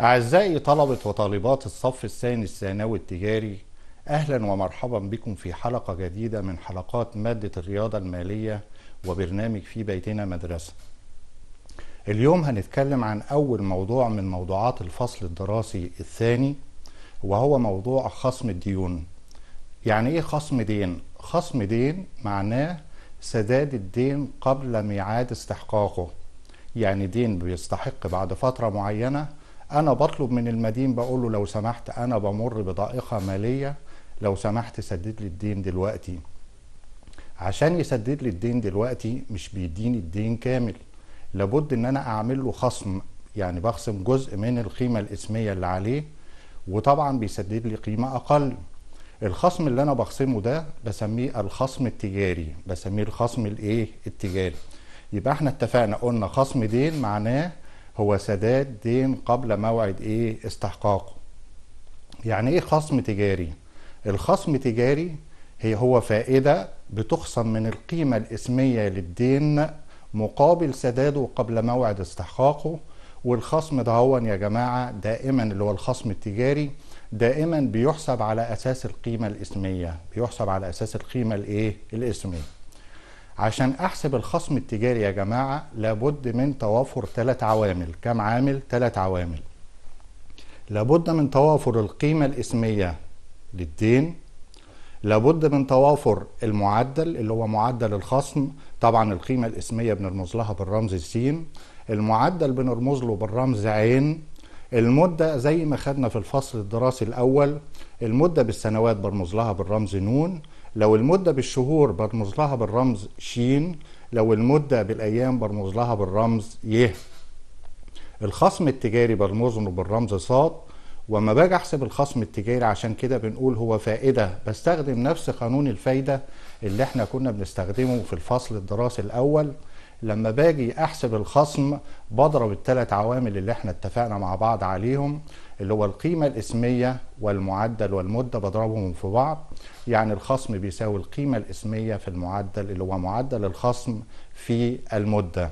أعزائي طلبة وطالبات الصف الثاني الثانوي التجاري أهلا ومرحبا بكم في حلقة جديدة من حلقات مادة الرياضة المالية وبرنامج في بيتنا مدرسة اليوم هنتكلم عن أول موضوع من موضوعات الفصل الدراسي الثاني وهو موضوع خصم الديون يعني إيه خصم دين؟ خصم دين معناه سداد الدين قبل ميعاد استحقاقه يعني دين بيستحق بعد فترة معينة انا بطلب من المدين بقول له لو سمحت انا بمر بضائقه ماليه لو سمحت سدد لي الدين دلوقتي عشان يسدد لي الدين دلوقتي مش بيديني الدين كامل لابد ان انا اعمل له خصم يعني بخصم جزء من القيمه الاسميه اللي عليه وطبعا بيسدد لي قيمه اقل الخصم اللي انا بخصمه ده بسميه الخصم التجاري بسميه الخصم الايه التجاري يبقى احنا اتفقنا قلنا خصم دين معناه هو سداد دين قبل موعد ايه استحقاقه يعني ايه خصم تجاري الخصم تجاري هي هو فائدة بتخصم من القيمة الإسمية للدين مقابل سداده قبل موعد استحقاقه والخصم ده هو يا جماعة دائما اللي هو الخصم التجاري دائما بيحسب على أساس القيمة الإسمية بيحسب على أساس القيمة الإيه الإسمية عشان احسب الخصم التجاري يا جماعه لابد من توافر ثلاث عوامل كم عامل ثلاث عوامل لابد من توافر القيمه الاسميه للدين لابد من توافر المعدل اللي هو معدل الخصم طبعا القيمه الاسميه بنرمز لها بالرمز سين المعدل بنرمز له بالرمز عين المدة زي ما خدنا في الفصل الدراسي الأول المدة بالسنوات برمز لها بالرمز نون لو المدة بالشهور برمز لها بالرمز شين لو المدة بالأيام برمز لها بالرمز ي الخصم التجاري برمزه بالرمز ص وما باجي احسب الخصم التجاري عشان كده بنقول هو فائده بستخدم نفس قانون الفايده اللي احنا كنا بنستخدمه في الفصل الدراسي الاول لما باجي احسب الخصم بضرب الثلاث عوامل اللي احنا اتفقنا مع بعض عليهم اللي هو القيمة الاسمية والمعدل والمدة بضربهم في بعض يعني الخصم بيساوي القيمة الاسمية في المعدل اللي هو معدل الخصم في المدة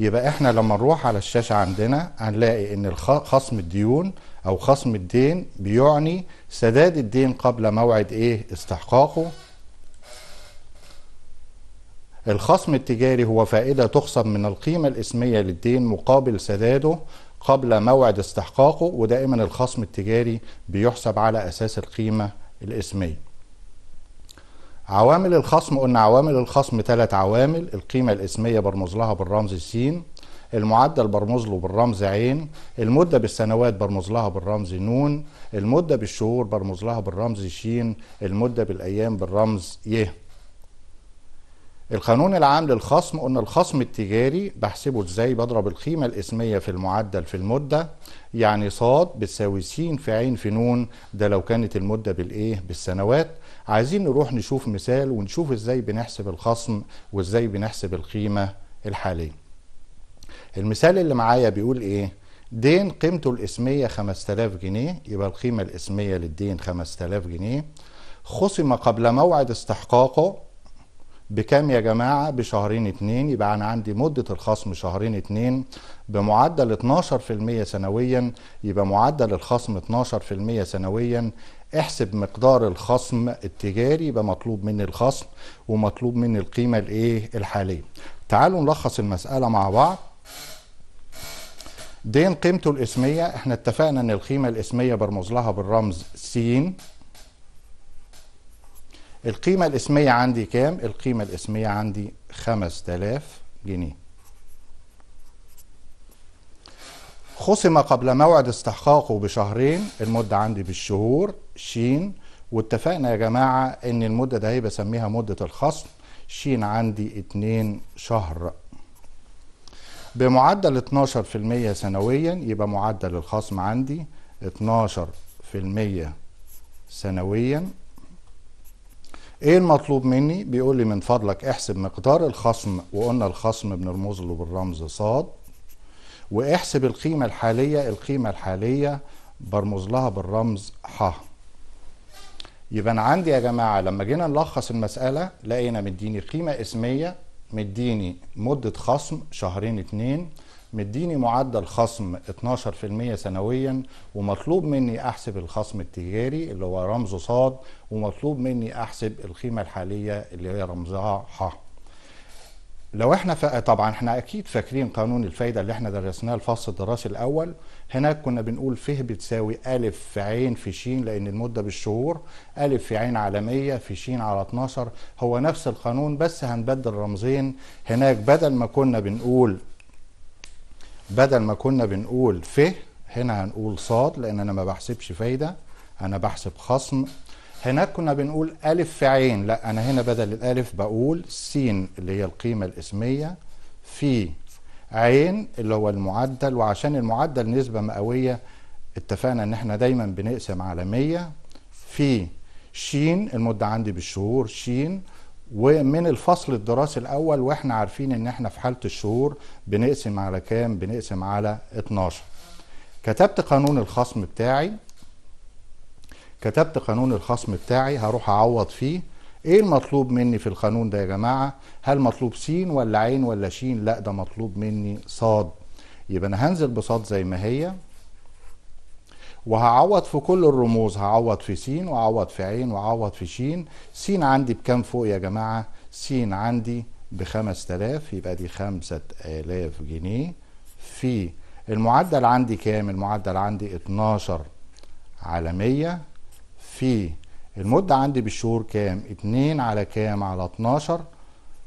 يبقى احنا لما نروح على الشاشة عندنا هنلاقي ان خصم الديون او خصم الدين بيعني سداد الدين قبل موعد ايه استحقاقه الخصم التجاري هو فائدة تخصم من القيمة الاسمية للدين مقابل سداده قبل موعد استحقاقه ودائما الخصم التجاري بيحسب على أساس القيمة الإسمية عوامل الخصم قلنا عوامل الخصم ثلاث عوامل القيمة الإسمية برمز لها بالرمز س المعدل برمز له بالرمز عين المدة بالسنوات برمز لها بالرمز نون المدة بالشهور برمز لها بالرمز شين المدة بالأيام بالرمز يه القانون العام للخصم قلنا الخصم التجاري بحسبه ازاي بضرب القيمة الاسمية في المعدل في المدة يعني صاد بتساوي س في عين في نون ده لو كانت المدة بالايه بالسنوات عايزين نروح نشوف مثال ونشوف ازاي بنحسب الخصم وازاي بنحسب القيمة الحالية المثال اللي معايا بيقول ايه دين قيمته الاسمية 5000 جنيه يبقى القيمة الاسمية للدين 5000 جنيه خصم قبل موعد استحقاقه بكام يا جماعة بشهرين اتنين يبقى أنا عندي مدة الخصم شهرين اتنين بمعدل 12% سنويا يبقى معدل الخصم 12% سنويا احسب مقدار الخصم التجاري يبقى مطلوب مني الخصم ومطلوب مني القيمة الايه الحالية تعالوا نلخص المسألة مع بعض دين قيمته الاسمية احنا اتفقنا ان القيمة الاسمية برمز لها بالرمز س القيمة الاسمية عندي كام؟ القيمة الاسمية عندي 5000 جنيه خصم قبل موعد استحقاقه بشهرين المدة عندي بالشهور ش واتفقنا يا جماعة ان المدة ده هي بسميها مدة الخصم ش عندي 2 شهر بمعدل 12% سنويا يبقى معدل الخصم عندي 12% سنويا ايه المطلوب مني بيقول لي من فضلك احسب مقدار الخصم وقلنا الخصم بنرمز له بالرمز صاد واحسب القيمة الحالية القيمة الحالية برمز لها بالرمز ح يبقى انا عندي يا جماعة لما جينا نلخص المسألة لقينا مديني قيمة اسمية مديني مدة خصم شهرين اتنين مديني معدل خصم 12% سنويا ومطلوب مني احسب الخصم التجاري اللي هو رمزه صاد ومطلوب مني احسب القيمه الحاليه اللي هي رمزها ح لو احنا ف... طبعا احنا اكيد فاكرين قانون الفايده اللي احنا درسناه الفصل الدراسي الاول هناك كنا بنقول ف بتساوي ا في ع في ش لان المده بالشهور ا في ع على 100 في ش على 12 هو نفس القانون بس هنبدل رمزين هناك بدل ما كنا بنقول بدل ما كنا بنقول ف هنا هنقول صاد لان انا ما بحسبش فايده انا بحسب خصم هناك كنا بنقول ألف في عين لا أنا هنا بدل الألف بقول س اللي هي القيمة الاسمية في عين اللي هو المعدل وعشان المعدل نسبة مئوية اتفقنا إن احنا دايما بنقسم على 100 في ش المدة عندي بالشهور ش ومن الفصل الدراسي الاول واحنا عارفين ان احنا في حاله الشهور بنقسم على كام بنقسم على 12 كتبت قانون الخصم بتاعي كتبت قانون الخصم بتاعي هروح اعوض فيه ايه المطلوب مني في القانون ده يا جماعه هل مطلوب س ولا ع ولا ش لا ده مطلوب مني ص يبقى انا هنزل بصاد زي ما هي وهعوض في كل الرموز هعوض في س وعوض في ع وعوض في ش س عندي بكام فوق يا جماعة س عندي بخمس تلاف يبقى دي خمسة آلاف جنيه في المعدل عندي كام المعدل عندي اتناشر على مية في المدة عندي بالشهور كام اتنين على كام على اتناشر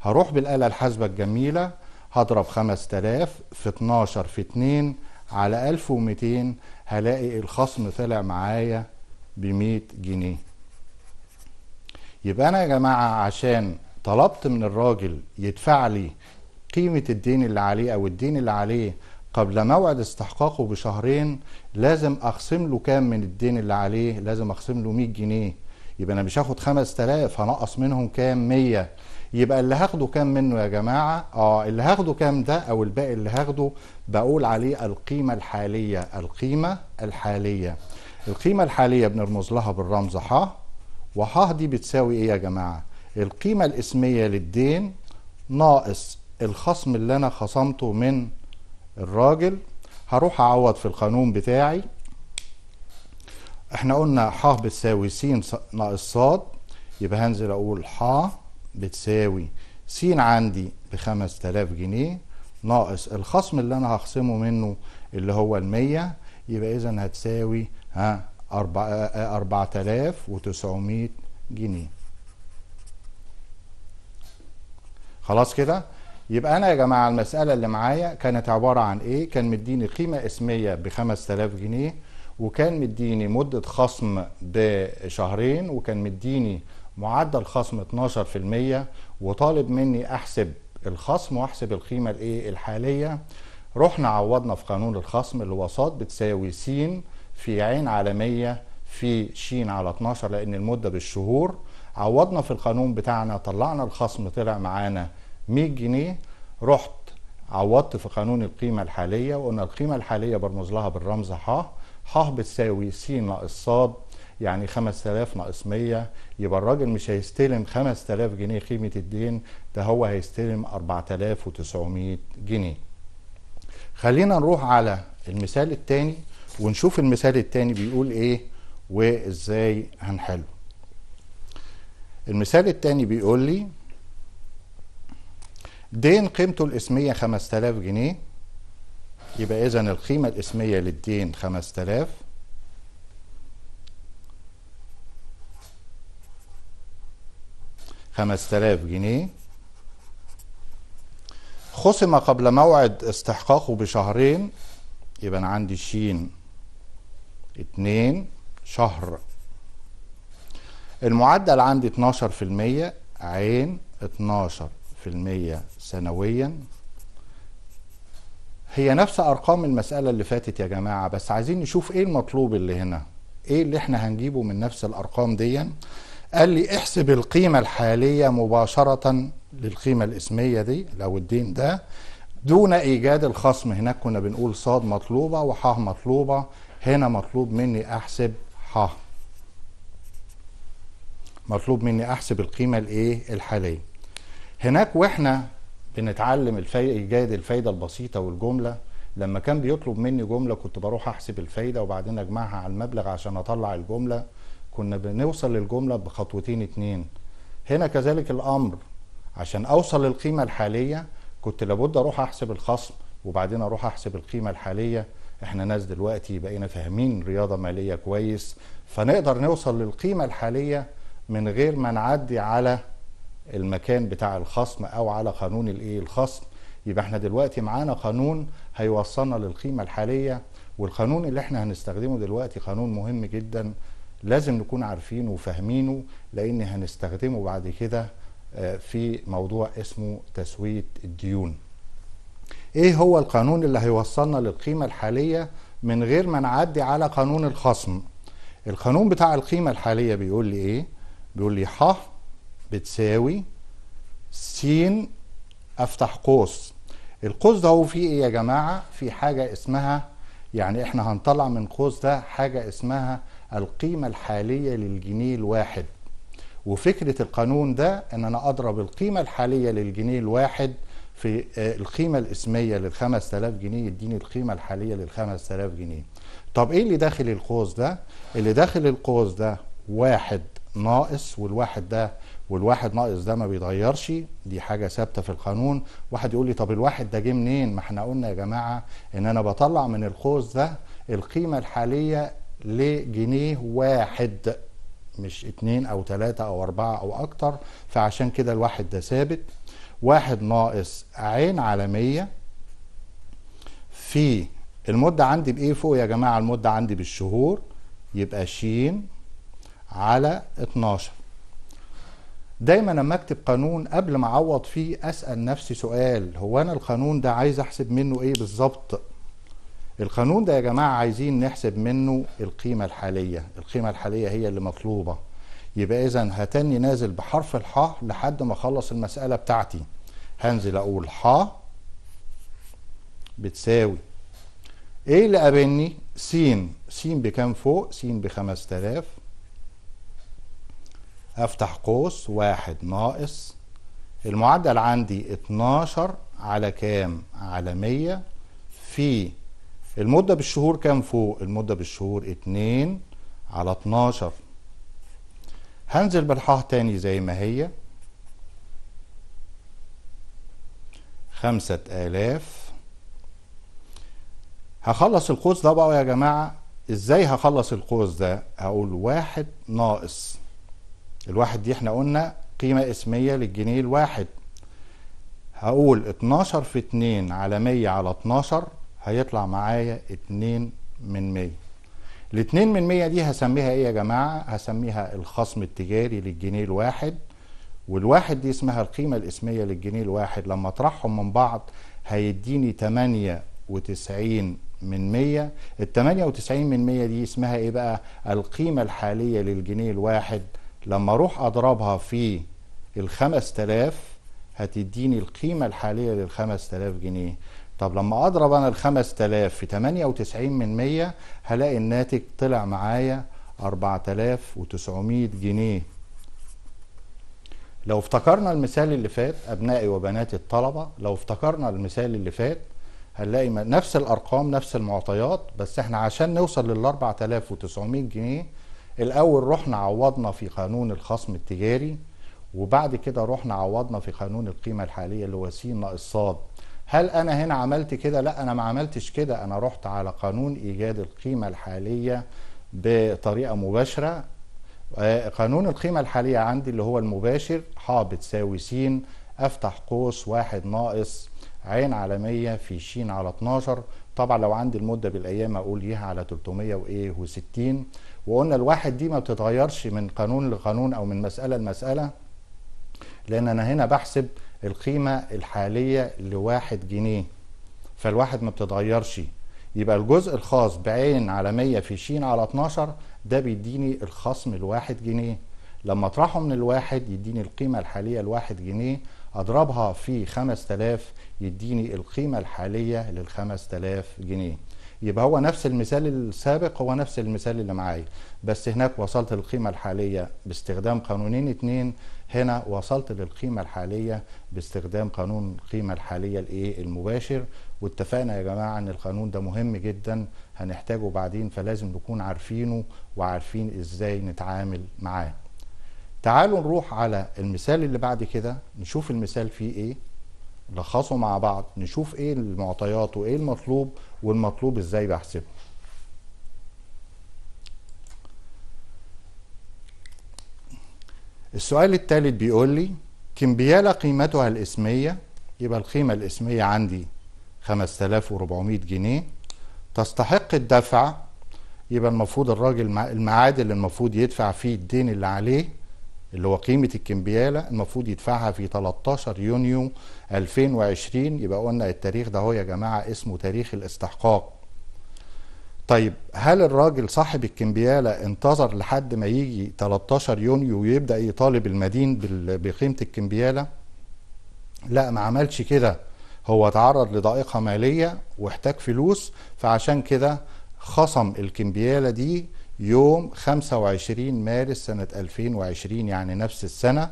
هروح بالآلة الحاسبة الجميلة هضرب خمس تلاف في اتناشر في 2 على 1200 هلاقي الخصم طلع معايا ب 100 جنيه يبقى انا يا جماعه عشان طلبت من الراجل يدفع لي قيمه الدين اللي عليه او الدين اللي عليه قبل موعد استحقاقه بشهرين لازم اخصم له كام من الدين اللي عليه لازم اخصم له 100 جنيه يبقى انا مش هاخد 5000 هنقص منهم كام 100 يبقى اللي هاخده كام منه يا جماعه اه اللي هاخده كام ده او الباقي اللي هاخده بقول عليه القيمه الحاليه القيمه الحاليه القيمه الحاليه بنرمز لها بالرمز ح وح دي بتساوي ايه يا جماعه القيمه الاسميه للدين ناقص الخصم اللي انا خصمته من الراجل هروح اعوض في القانون بتاعي احنا قلنا ح بتساوي س ناقص ص يبقى هنزل اقول ح بتساوي س عندي ب 5000 جنيه ناقص الخصم اللي انا هخصمه منه اللي هو ال 100 يبقى اذا هتساوي ها 4900 جنيه خلاص كده يبقى انا يا جماعه المساله اللي معايا كانت عباره عن ايه كان مديني قيمه اسميه ب 5000 جنيه وكان مديني مده خصم بشهرين وكان مديني معدل خصم 12% وطالب مني احسب الخصم واحسب القيمه الايه الحاليه رحنا عوضنا في قانون الخصم اللي هو ص بتساوي س في عين عالميه في ش على 12 لان المده بالشهور عوضنا في القانون بتاعنا طلعنا الخصم طلع معانا 100 جنيه رحت عوضت في قانون القيمة الحالية وقلنا القيمة الحالية برمز لها بالرمز ح ح بتساوي س ناقص ص يعني 5000 ناقص 100 يبقى الراجل مش هيستلم 5000 جنيه قيمه الدين ده هو هيستلم 4900 جنيه خلينا نروح على المثال الثاني ونشوف المثال الثاني بيقول ايه وازاي هنحله المثال الثاني بيقول لي دين قيمته الاسميه 5000 جنيه يبقى اذا القيمه الاسميه للدين 5000 5000 جنيه خصم قبل موعد استحقاقه بشهرين يبقى أنا عندي شين اتنين شهر المعدل عندي 12% عين 12% سنويا هي نفس ارقام المساله اللي فاتت يا جماعه بس عايزين نشوف ايه المطلوب اللي هنا ايه اللي احنا هنجيبه من نفس الارقام دي قال لي احسب القيمة الحالية مباشرة للقيمة الاسمية دي لو الدين ده دون ايجاد الخصم هناك كنا بنقول صاد مطلوبة وحا مطلوبة هنا مطلوب مني احسب حا مطلوب مني احسب القيمة الايه الحالية هناك واحنا بنتعلم الفي... ايجاد الفايدة البسيطة والجملة لما كان بيطلب مني جملة كنت بروح احسب الفايدة وبعدين اجمعها على المبلغ عشان اطلع الجملة كنا بنوصل للجملة بخطوتين اتنين هنا كذلك الأمر عشان أوصل للقيمة الحالية كنت لابد أروح أحسب الخصم وبعدين أروح أحسب القيمة الحالية احنا ناس دلوقتي بقينا فاهمين رياضة مالية كويس فنقدر نوصل للقيمة الحالية من غير ما نعدي على المكان بتاع الخصم او على قانون الايه الخصم يبقى احنا دلوقتي معانا قانون هيوصلنا للقيمة الحالية والقانون اللي احنا هنستخدمه دلوقتي قانون مهم جدا لازم نكون عارفينه وفاهمينه لان هنستخدمه بعد كده آه، في موضوع اسمه تسويه الديون ايه هو القانون اللي هيوصلنا للقيمه الحاليه من غير ما نعدي على قانون الخصم القانون بتاع القيمه الحاليه بيقول لي ايه بيقول لي ح بتساوي س افتح قوس القوس ده هو فيه ايه يا جماعه في حاجه اسمها يعني احنا هنطلع من قوس ده حاجه اسمها القيمة الحالية للجنيه الواحد وفكرة القانون ده ان انا اضرب القيمة الحالية للجنيه الواحد في آه، القيمة الاسمية لل 5000 جنيه يديني القيمة الحالية لل 5000 جنيه طب ايه اللي داخل القوس ده اللي داخل القوس ده واحد ناقص والواحد ده والواحد ناقص ده ما بيتغيرش دي حاجه ثابته في القانون واحد يقول لي طب الواحد ده جه منين ما احنا قلنا يا جماعه ان انا بطلع من القوس ده القيمه الحاليه لجنيه واحد مش اتنين او تلاتة او اربعة او اكتر فعشان كده الواحد ده ثابت واحد ناقص عين على مية في المدة عندي بايه فوق يا جماعة المدة عندي بالشهور يبقى ش على اتناشر دايما لما اكتب قانون قبل ما اعوض فيه اسال نفسي سؤال هو انا القانون ده عايز احسب منه ايه بالظبط القانون ده يا جماعه عايزين نحسب منه القيمه الحاليه القيمه الحاليه هي اللي مطلوبه يبقى اذا هتني نازل بحرف الحاء لحد ما اخلص المساله بتاعتي هنزل اقول حاء بتساوي ايه اللي قابلني س س بكام فوق س ب 5000 افتح قوس واحد ناقص المعدل عندي اتناشر على كام على 100 في المدة بالشهور كام فوق المدة بالشهور 2 على 12 هنزل بالحاء تاني زي ما هي خمسة آلاف هخلص القوس ده بقى يا جماعة ازاي هخلص القوس ده هقول واحد ناقص الواحد دي احنا قلنا قيمة اسمية للجنيه الواحد هقول اتناشر في اتنين على مية على اتناشر هيطلع معايا 2 من 100 ال 2 من 100 دي هسميها ايه يا جماعة هسميها الخصم التجاري للجنيه الواحد والواحد دي اسمها القيمة الاسمية للجنيه الواحد لما اطرحهم من بعض هيديني 98 من 100 ال 98 من 100 دي اسمها ايه بقى القيمة الحالية للجنيه الواحد لما اروح اضربها في ال 5000 هتديني القيمة الحالية لل 5000 جنيه طب لما اضرب انا ال 5000 في 98 من 100 هلاقي الناتج طلع معايا 4900 جنيه لو افتكرنا المثال اللي فات ابنائي وبناتي الطلبه لو افتكرنا المثال اللي فات هنلاقي نفس الارقام نفس المعطيات بس احنا عشان نوصل لل 4900 جنيه الاول رحنا عوضنا في قانون الخصم التجاري وبعد كده رحنا عوضنا في قانون القيمه الحاليه اللي هو س ناقص ص هل انا هنا عملت كده لا انا ما عملتش كده انا رحت على قانون ايجاد القيمه الحاليه بطريقه مباشره آه، قانون القيمه الحاليه عندي اللي هو المباشر ح بتساوي س افتح قوس واحد ناقص عين على 100 في ش على 12 طبعا لو عندي المده بالايام اقول ي على 300 وايه و60 وقلنا الواحد دي ما بتتغيرش من قانون لقانون او من مساله لمساله لان انا هنا بحسب القيمة الحالية لواحد جنيه فالواحد ما بتتغيرش يبقى الجزء الخاص بعين على 100 في ش على 12 ده بيديني الخصم الواحد جنيه لما اطرحه من الواحد يديني القيمة الحالية الواحد جنيه اضربها في 5000 يديني القيمة الحالية لل 5000 جنيه يبقى هو نفس المثال السابق هو نفس المثال اللي معايا بس هناك وصلت القيمة الحالية باستخدام قانونين اتنين هنا وصلت للقيمة الحالية باستخدام قانون القيمة الحالية الايه المباشر واتفقنا يا جماعة ان القانون ده مهم جدا هنحتاجه بعدين فلازم نكون عارفينه وعارفين ازاي نتعامل معاه تعالوا نروح على المثال اللي بعد كده نشوف المثال فيه ايه نلخصه مع بعض نشوف ايه المعطيات وايه المطلوب والمطلوب ازاي بحسبه السؤال الثالث بيقول لي كمبيالة قيمتها الاسمية يبقى القيمة الاسمية عندي 5400 جنيه تستحق الدفع يبقى المفروض الراجل المعادل اللي المفروض يدفع فيه الدين اللي عليه اللي هو قيمة الكمبيالة المفروض يدفعها في 13 يونيو 2020 يبقى قلنا التاريخ ده هو يا جماعة اسمه تاريخ الاستحقاق طيب هل الراجل صاحب الكمبيالة انتظر لحد ما يجي 13 يونيو ويبدأ يطالب المدين بقيمة الكمبيالة؟ لا ما عملش كده هو تعرض لضائقة مالية واحتاج فلوس فعشان كده خصم الكمبيالة دي يوم 25 مارس سنة 2020 يعني نفس السنة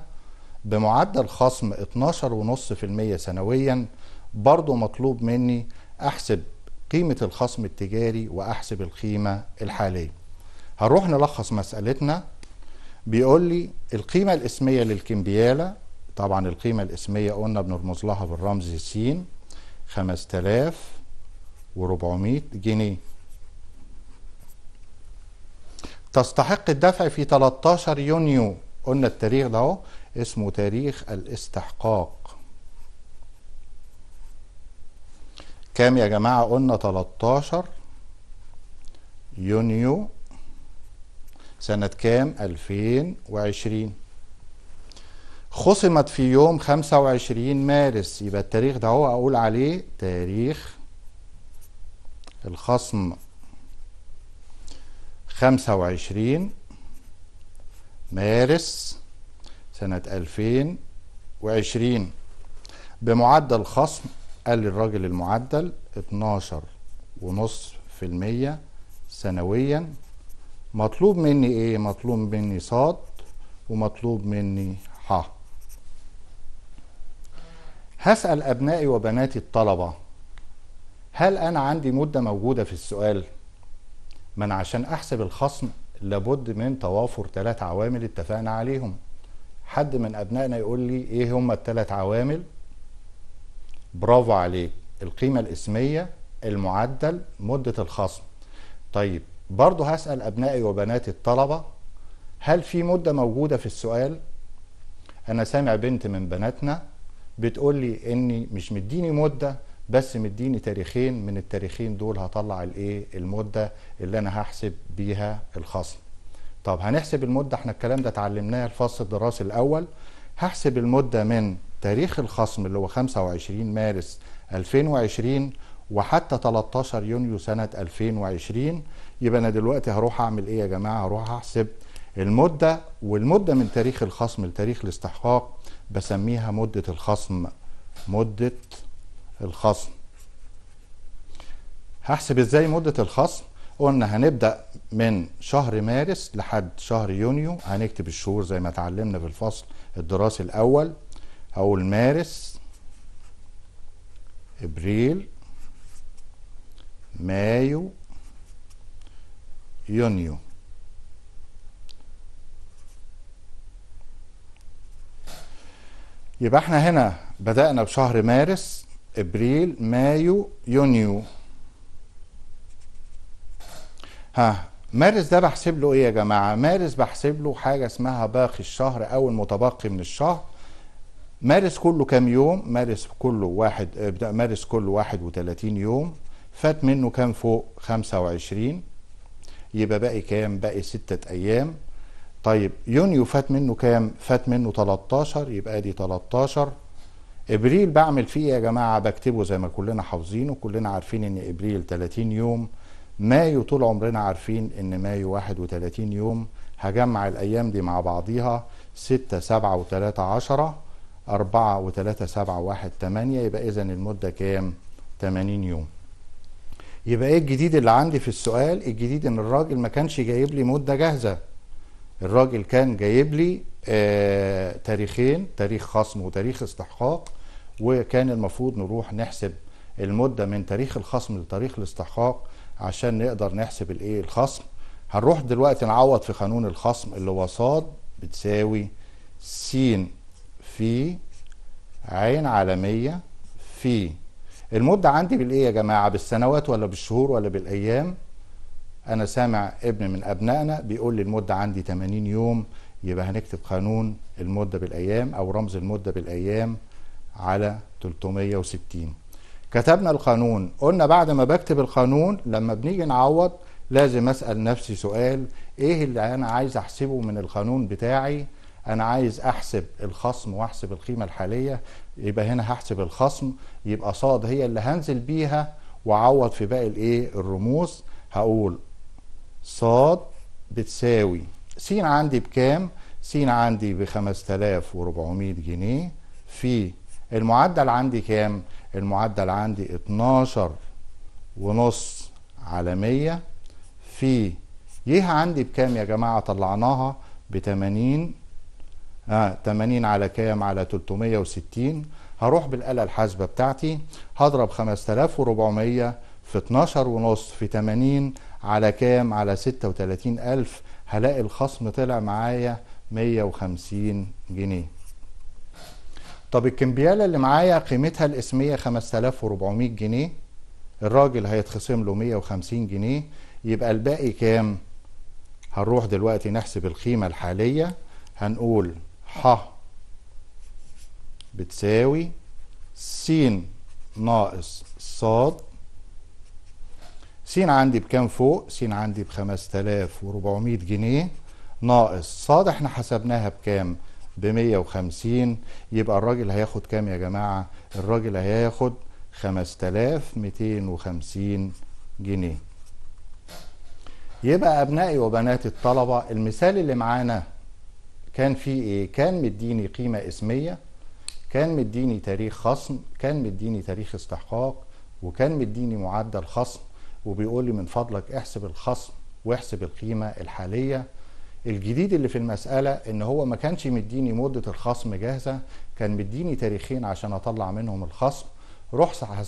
بمعدل خصم 12.5% سنويا برضو مطلوب مني أحسب قيمة الخصم التجاري وأحسب القيمة الحالية هنروح نلخص مسألتنا بيقول لي القيمة الاسمية للكمبيالة طبعا القيمة الاسمية قلنا بنرمز لها بالرمز س 5400 جنيه تستحق الدفع في 13 يونيو قلنا التاريخ ده اسمه تاريخ الاستحقاق كام يا جماعة قلنا 13 يونيو سنة كام 2020 خصمت في يوم 25 مارس يبقى التاريخ ده هو أقول عليه تاريخ الخصم 25 مارس سنة 2020 بمعدل خصم قال للراجل المعدل 12.5% سنويا مطلوب مني ايه مطلوب مني صاد ومطلوب مني ح هسأل أبنائي وبناتي الطلبة هل أنا عندي مدة موجودة في السؤال؟ من عشان أحسب الخصم لابد من توافر ثلاث عوامل اتفقنا عليهم حد من أبنائنا يقول لي إيه هما الثلاث عوامل؟ برافو عليك القيمة الاسمية المعدل مدة الخصم طيب برضو هسأل أبنائي وبناتي الطلبة هل في مدة موجودة في السؤال أنا سامع بنت من بناتنا بتقول لي إني مش مديني مدة بس مديني تاريخين من التاريخين دول هطلع الايه المدة اللي أنا هحسب بيها الخصم طب هنحسب المدة احنا الكلام ده اتعلمناه الفصل الدراسي الأول هحسب المدة من تاريخ الخصم اللي هو 25 مارس 2020 وحتى 13 يونيو سنة 2020 يبقى أنا دلوقتي هروح أعمل إيه يا جماعة هروح أحسب المدة والمدة من تاريخ الخصم لتاريخ الاستحقاق بسميها مدة الخصم مدة الخصم هحسب ازاي مدة الخصم قلنا هنبدأ من شهر مارس لحد شهر يونيو هنكتب الشهور زي ما اتعلمنا في الفصل الدراسي الأول اقول مارس ابريل مايو يونيو يبقى احنا هنا بدأنا بشهر مارس ابريل مايو يونيو ها مارس ده بحسب له ايه يا جماعه مارس بحسب له حاجه اسمها باقي الشهر او المتبقي من الشهر مارس كله كام يوم مارس كله واحد مارس كله 31 يوم فات منه كام فوق 25 يبقى باقي كام باقي ستة ايام طيب يونيو فات منه كام فات منه 13 يبقى ادي 13 ابريل بعمل فيه إيه يا جماعه بكتبه زي ما كلنا حافظينه كلنا عارفين ان ابريل 30 يوم مايو طول عمرنا عارفين ان مايو 31 يوم هجمع الايام دي مع بعضيها 6 7 و3 10 4 و3 7 1 8 يبقى إذا المدة كام؟ 80 يوم يبقى إيه الجديد اللي عندي في السؤال؟ الجديد إن الراجل ما كانش جايب لي مدة جاهزة الراجل كان جايب لي آه تاريخين تاريخ خصم وتاريخ استحقاق وكان المفروض نروح نحسب المدة من تاريخ الخصم لتاريخ الاستحقاق عشان نقدر نحسب الايه الخصم هنروح دلوقتي نعوض في قانون الخصم اللي هو ص بتساوي س في عين عالمية في المدة عندي بالإيه يا جماعة بالسنوات ولا بالشهور ولا بالأيام أنا سامع ابن من أبنائنا بيقول لي المدة عندي 80 يوم يبقى هنكتب قانون المدة بالأيام أو رمز المدة بالأيام على 360 كتبنا القانون قلنا بعد ما بكتب القانون لما بنيجي نعوض لازم أسأل نفسي سؤال إيه اللي أنا عايز أحسبه من القانون بتاعي انا عايز احسب الخصم واحسب القيمه الحاليه يبقى هنا هحسب الخصم يبقى صاد هي اللي هنزل بيها واعوض في باقي الايه الرموز هقول صاد بتساوي س عندي بكام س عندي ب 5400 جنيه في المعدل عندي كام المعدل عندي 12 ونص على 100 في ي عندي بكام يا جماعه طلعناها ب 80 80 آه، على كام على 360 هروح بالآلة الحاسبة بتاعتي هضرب 5400 في 12 ونص في 80 على كام على 36000 هلاقي الخصم طلع معايا 150 جنيه طب الكمبياله اللي معايا قيمتها الاسميه 5400 جنيه الراجل هيتخصم له 150 جنيه يبقى الباقي كام هنروح دلوقتي نحسب القيمه الحاليه هنقول ح بتساوي س ناقص ص س عندي بكام فوق؟ س عندي ب 5400 جنيه ناقص ص احنا حسبناها بكام؟ ب 150 يبقى الراجل هياخد كام يا جماعة؟ الراجل هياخد 5250 جنيه يبقى أبنائي وبنات الطلبة المثال اللي معانا كان في ايه كان مديني قيمه اسميه كان مديني تاريخ خصم كان مديني تاريخ استحقاق وكان مديني معدل خصم وبيقول لي من فضلك احسب الخصم واحسب القيمه الحاليه الجديد اللي في المسألة إن هو ما كانش مديني مدة الخصم جاهزة كان مديني تاريخين عشان أطلع منهم الخصم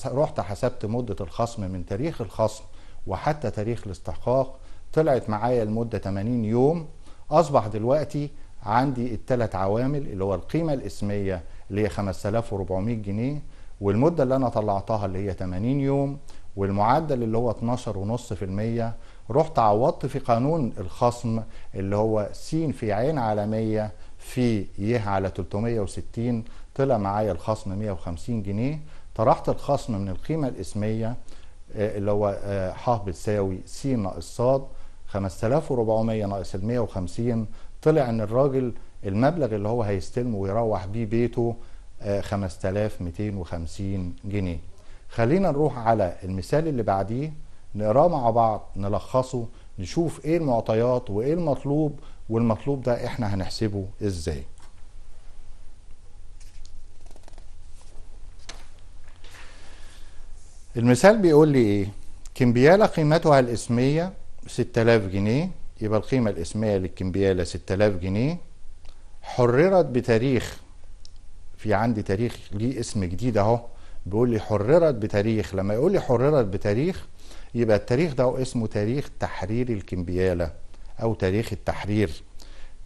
رحت حسبت مدة الخصم من تاريخ الخصم وحتى تاريخ الاستحقاق طلعت معايا المدة 80 يوم أصبح دلوقتي عندي التلات عوامل اللي هو القيمة الإسمية اللي هي 5400 جنيه والمدة اللي أنا طلعتها اللي هي 80 يوم والمعدل اللي هو 12.5% رحت عوضت في قانون الخصم اللي هو س في عين على 100 في ي على 360 طلع معايا الخصم 150 جنيه طرحت الخصم من القيمة الإسمية آه، اللي هو آه، ح بتساوي س ناقص ص 5400 ناقص ال 150 طلع ان الراجل المبلغ اللي هو هيستلمه ويروح بيه بيته 5250 آه، جنيه خلينا نروح على المثال اللي بعديه نقراه مع بعض نلخصه نشوف ايه المعطيات وايه المطلوب والمطلوب ده احنا هنحسبه ازاي المثال بيقول لي ايه كمبياله قيمتها الاسميه 6000 جنيه يبقى القيمة الاسمية للكمبيالة 6000 جنيه حررت بتاريخ في عندي تاريخ ليه اسم جديد اهو بيقول لي حررت بتاريخ لما يقول لي حررت بتاريخ يبقى التاريخ ده اسمه تاريخ تحرير الكمبيالة أو تاريخ التحرير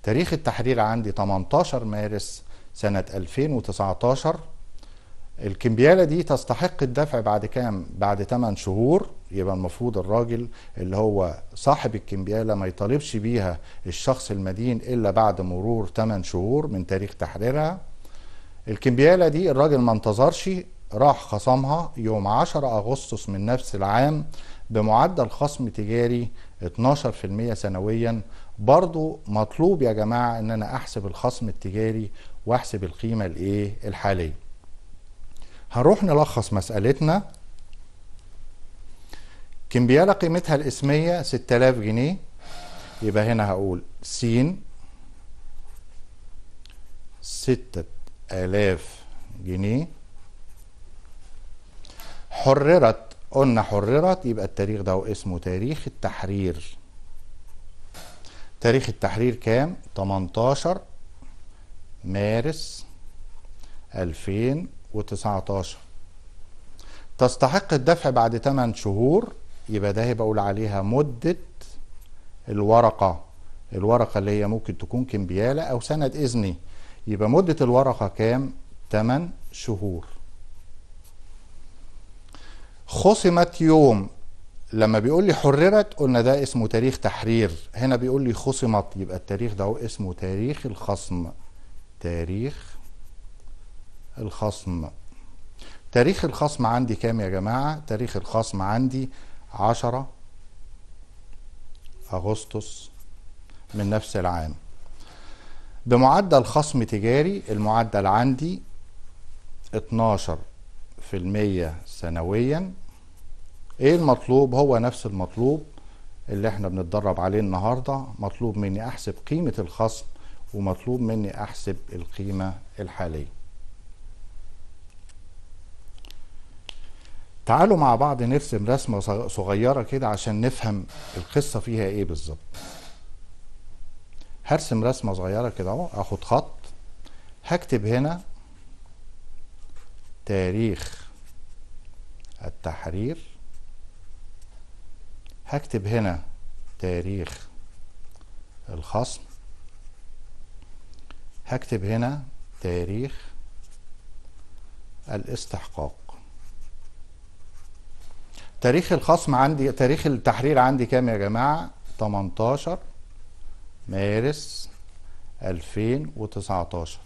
تاريخ التحرير عندي 18 مارس سنة 2019 الكمبيالة دي تستحق الدفع بعد كام؟ بعد 8 شهور يبقى المفروض الراجل اللي هو صاحب الكمبياله ما يطالبش بيها الشخص المدين الا بعد مرور 8 شهور من تاريخ تحريرها الكمبياله دي الراجل ما انتظرش راح خصمها يوم 10 اغسطس من نفس العام بمعدل خصم تجاري 12% سنويا برضو مطلوب يا جماعه ان انا احسب الخصم التجاري واحسب القيمه الايه الحاليه هنروح نلخص مسألتنا كمبياله قيمتها الاسميه 6000 جنيه يبقى هنا هقول س 6000 جنيه حررت قلنا حررت يبقى التاريخ ده اسمه تاريخ التحرير تاريخ التحرير كام 18 مارس 2019 تستحق الدفع بعد 8 شهور يبقى ده بقول عليها مدة الورقة الورقة اللي هي ممكن تكون كمبيالة أو سند إذني يبقى مدة الورقة كام؟ 8 شهور خصمت يوم لما بيقول لي حررت قلنا ده اسمه تاريخ تحرير هنا بيقول لي خصمت يبقى التاريخ ده هو اسمه تاريخ الخصم تاريخ الخصم تاريخ الخصم عندي كام يا جماعة تاريخ الخصم عندي عشرة أغسطس من نفس العام بمعدل خصم تجاري المعدل عندي 12% سنويا ايه المطلوب هو نفس المطلوب اللي احنا بنتدرب عليه النهاردة مطلوب مني احسب قيمة الخصم ومطلوب مني احسب القيمة الحالية تعالوا مع بعض نرسم رسمة صغيرة كده عشان نفهم القصة فيها ايه بالظبط هرسم رسمة صغيرة كده اهو اخد خط هكتب هنا تاريخ التحرير هكتب هنا تاريخ الخصم هكتب هنا تاريخ الاستحقاق تاريخ الخصم عندي تاريخ التحرير عندي كام يا جماعه 18 مارس 2019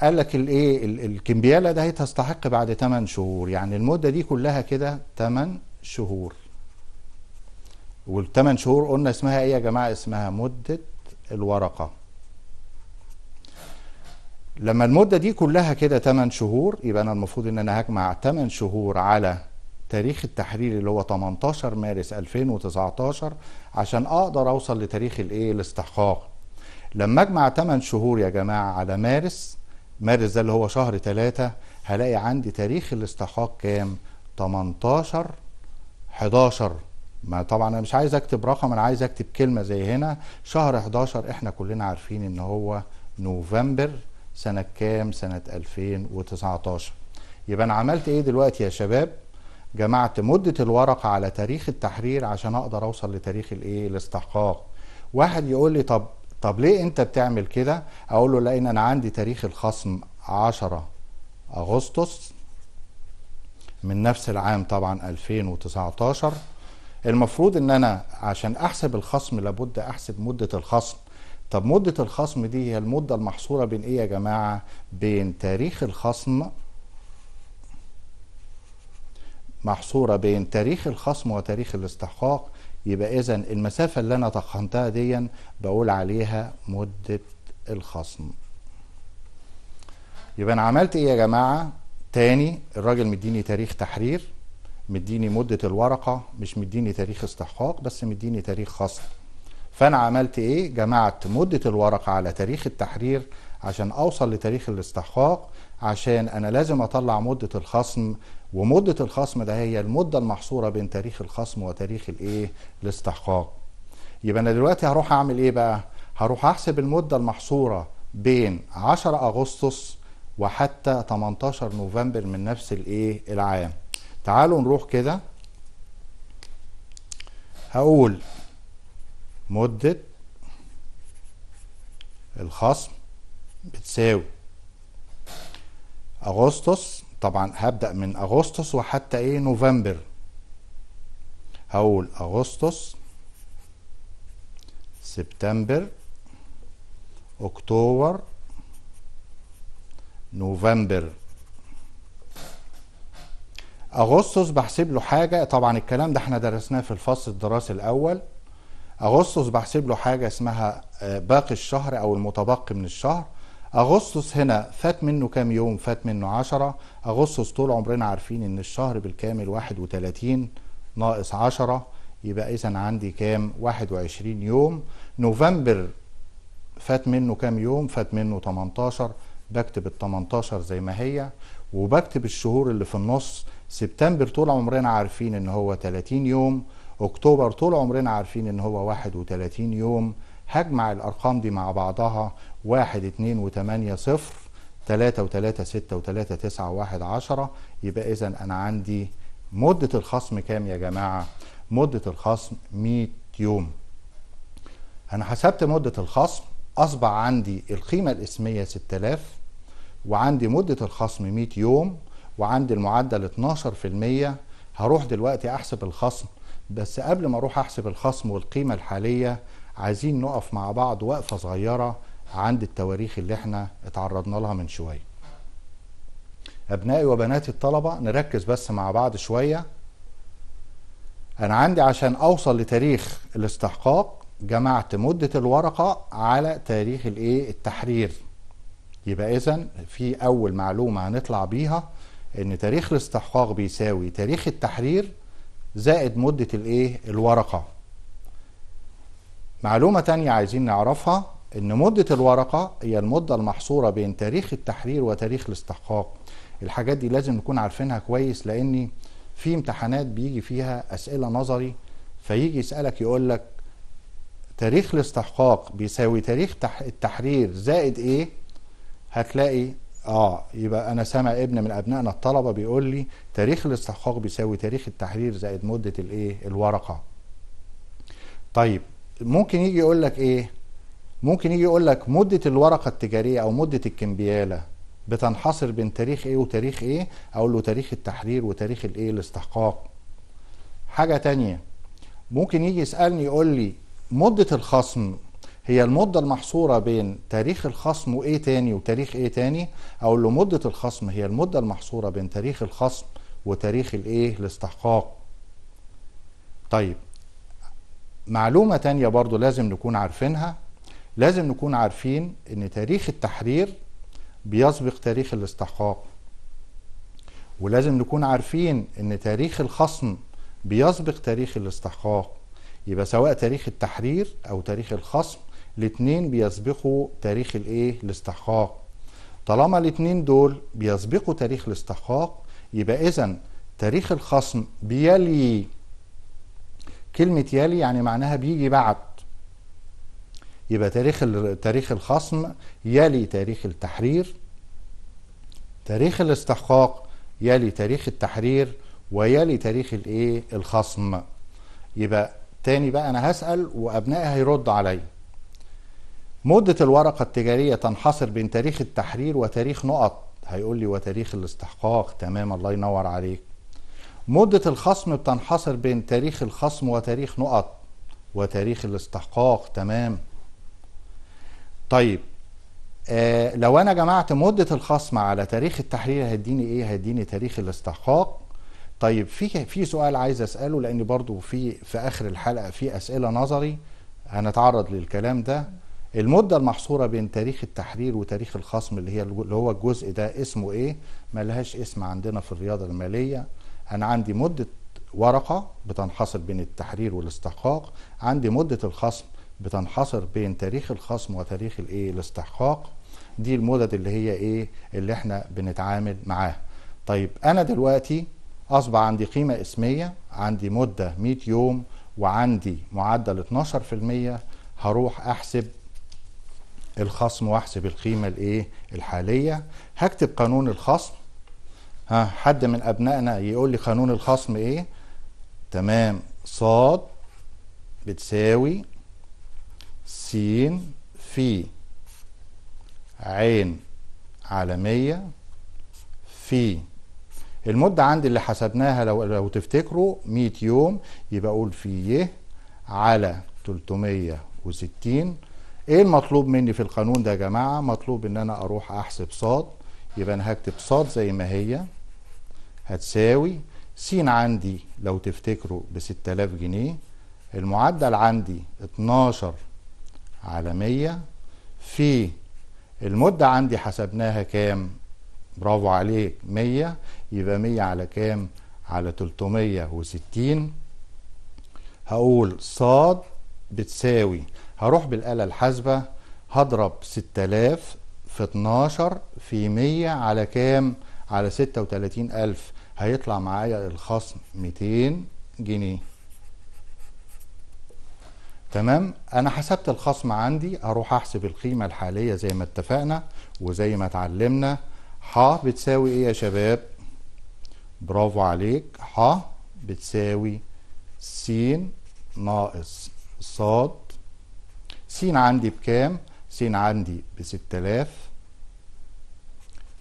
قال لك الايه الكمبياله ده هيتستحق بعد 8 شهور يعني المده دي كلها كده 8 شهور وال8 شهور قلنا اسمها ايه يا جماعه اسمها مده الورقه لما المده دي كلها كده 8 شهور يبقى انا المفروض ان انا هجمع 8 شهور على تاريخ التحرير اللي هو 18 مارس 2019 عشان اقدر اوصل لتاريخ الايه الاستحقاق لما اجمع 8 شهور يا جماعه على مارس مارس ده اللي هو شهر 3 هلاقي عندي تاريخ الاستحقاق كام 18 11 ما طبعا انا مش عايز اكتب رقم انا عايز اكتب كلمه زي هنا شهر 11 احنا كلنا عارفين ان هو نوفمبر سنه كام سنه 2019 يبقى انا عملت ايه دلوقتي يا شباب جمعت مدة الورقة على تاريخ التحرير عشان أقدر أوصل لتاريخ الإيه الاستحقاق واحد يقول لي طب طب ليه أنت بتعمل كده أقول له لأن أنا عندي تاريخ الخصم 10 أغسطس من نفس العام طبعا 2019 المفروض ان انا عشان احسب الخصم لابد احسب مده الخصم طب مده الخصم دي هي المده المحصوره بين ايه يا جماعه بين تاريخ الخصم محصوره بين تاريخ الخصم وتاريخ الاستحقاق يبقى اذا المسافه اللي انا طحنتها دي بقول عليها مده الخصم يبقى انا عملت ايه يا جماعه تاني الراجل مديني تاريخ تحرير مديني مده الورقه مش مديني تاريخ استحقاق بس مديني تاريخ خصم فانا عملت ايه جمعت مده الورقه على تاريخ التحرير عشان اوصل لتاريخ الاستحقاق عشان انا لازم اطلع مده الخصم ومدة الخصم ده هي المدة المحصورة بين تاريخ الخصم وتاريخ الايه الاستحقاق يبقى انا دلوقتي هروح اعمل ايه بقى هروح احسب المدة المحصورة بين 10 اغسطس وحتى 18 نوفمبر من نفس الايه العام تعالوا نروح كده هقول مدة الخصم بتساوي أغسطس طبعا هبدأ من أغسطس وحتى إيه نوفمبر هقول أغسطس سبتمبر أكتوبر نوفمبر أغسطس بحسب له حاجة طبعا الكلام ده احنا درسناه في الفصل الدراسي الأول أغسطس بحسب له حاجة اسمها آه، باقي الشهر أو المتبقي من الشهر اغسطس هنا فات منه كام يوم فات منه 10 اغسطس طول عمرنا عارفين ان الشهر بالكامل 31 ناقص 10 يبقى اذا عندي كام 21 يوم نوفمبر فات منه كام يوم فات منه 18 بكتب ال 18 زي ما هي وبكتب الشهور اللي في النص سبتمبر طول عمرنا عارفين ان هو 30 يوم اكتوبر طول عمرنا عارفين ان هو 31 يوم هجمع الارقام دي مع بعضها واحد اتنين وتمانية صفر تلاتة وتلاتة ستة وتلاتة تسعة واحد عشرة يبقى إذا أنا عندي مدة الخصم كام يا جماعة؟ مدة الخصم مية يوم أنا حسبت مدة الخصم أصبح عندي القيمة الإسمية ستة الاف وعندي مدة الخصم مية يوم وعندي المعدل اتناشر في المية هروح دلوقتي أحسب الخصم بس قبل ما أروح أحسب الخصم والقيمة الحالية عايزين نقف مع بعض وقفة صغيرة عند التواريخ اللي احنا اتعرضنا لها من شويه ابنائي وبناتي الطلبه نركز بس مع بعض شويه انا عندي عشان اوصل لتاريخ الاستحقاق جمعت مده الورقه على تاريخ الايه التحرير يبقى اذا في اول معلومه هنطلع بيها ان تاريخ الاستحقاق بيساوي تاريخ التحرير زائد مده الايه الورقه معلومه تانية عايزين نعرفها ان مده الورقه هي المده المحصوره بين تاريخ التحرير وتاريخ الاستحقاق الحاجات دي لازم نكون عارفينها كويس لان في امتحانات بيجي فيها اسئله نظري فيجي يسالك يقول لك تاريخ الاستحقاق بيساوي تاريخ التحرير زائد ايه هتلاقي اه يبقى انا سامع ابن من ابنائنا الطلبه بيقول لي تاريخ الاستحقاق بيساوي تاريخ التحرير زائد مده الايه الورقه طيب ممكن يجي يقول لك ايه ممكن يجي يقول لك مده الورقه التجاريه او مده الكمبياله بتنحصر بين تاريخ ايه وتاريخ ايه اقول له تاريخ التحرير وتاريخ الايه الاستحقاق حاجه تانية ممكن يجي يسالني يقول لي مده الخصم هي المدة المحصورة بين تاريخ الخصم وإيه تاني وتاريخ إيه تاني أقول له مدة الخصم هي المدة المحصورة بين تاريخ الخصم وتاريخ الإيه الاستحقاق طيب معلومة تانية برضو لازم نكون عارفينها لازم نكون عارفين ان تاريخ التحرير بيسبق تاريخ الاستحقاق ولازم نكون عارفين ان تاريخ الخصم بيسبق تاريخ الاستحقاق يبقى سواء تاريخ التحرير او تاريخ الخصم الاتنين بيسبقوا تاريخ الايه الاستحقاق طالما الاتنين دول بيسبقوا تاريخ الاستحقاق يبقى اذا تاريخ الخصم بيلي كلمة يلي يعني معناها بيجي بعد يبقى تاريخ تاريخ الخصم يلي تاريخ التحرير تاريخ الاستحقاق يلي تاريخ التحرير ويلي تاريخ الايه الخصم يبقى تاني بقى انا هسال وابنائي هيرد عليا مدة الورقة التجارية تنحصر بين تاريخ التحرير وتاريخ نقط هيقول لي وتاريخ الاستحقاق تمام الله ينور عليك مدة الخصم بتنحصر بين تاريخ الخصم وتاريخ نقط وتاريخ الاستحقاق تمام طيب آه لو انا جمعت مده الخصم على تاريخ التحرير هيديني ايه هيديني تاريخ الاستحقاق طيب في في سؤال عايز اساله لان برضو في في اخر الحلقه في اسئله نظري هنتعرض للكلام ده المده المحصوره بين تاريخ التحرير وتاريخ الخصم اللي هي اللي هو الجزء ده اسمه ايه ملهاش اسم عندنا في الرياضه الماليه انا عندي مده ورقه بتنحصر بين التحرير والاستحقاق عندي مده الخصم بتنحصر بين تاريخ الخصم وتاريخ الايه الاستحقاق دي المدد اللي هي ايه اللي احنا بنتعامل معاها طيب انا دلوقتي اصبح عندي قيمه اسميه عندي مده 100 يوم وعندي معدل 12% هروح احسب الخصم واحسب القيمه الايه الحاليه هكتب قانون الخصم ها حد من ابنائنا يقول لي قانون الخصم ايه تمام صاد بتساوي سين في عين عالمية في المدة عندي اللي حسبناها لو لو تفتكروا 100 يوم يبقى اقول في ي على 360 ايه المطلوب مني في القانون ده يا جماعة مطلوب ان انا اروح احسب صاد يبقى انا هكتب صاد زي ما هي هتساوي س عندي لو تفتكروا ب 6000 جنيه المعدل عندي 12 عالمية في المدة عندي حسبناها كام برافو عليك مية يبقى مية على كام على تلتمية وستين هقول صاد بتساوي هروح بالآلة الحاسبة هضرب 6000 في اتناشر في مية على كام على ستة وتلاتين ألف هيطلع معايا الخصم ميتين جنيه تمام انا حسبت الخصم عندي اروح احسب القيمه الحاليه زي ما اتفقنا وزي ما اتعلمنا ح بتساوي ايه يا شباب برافو عليك ح بتساوي س ناقص ص س عندي بكام س عندي ب 6000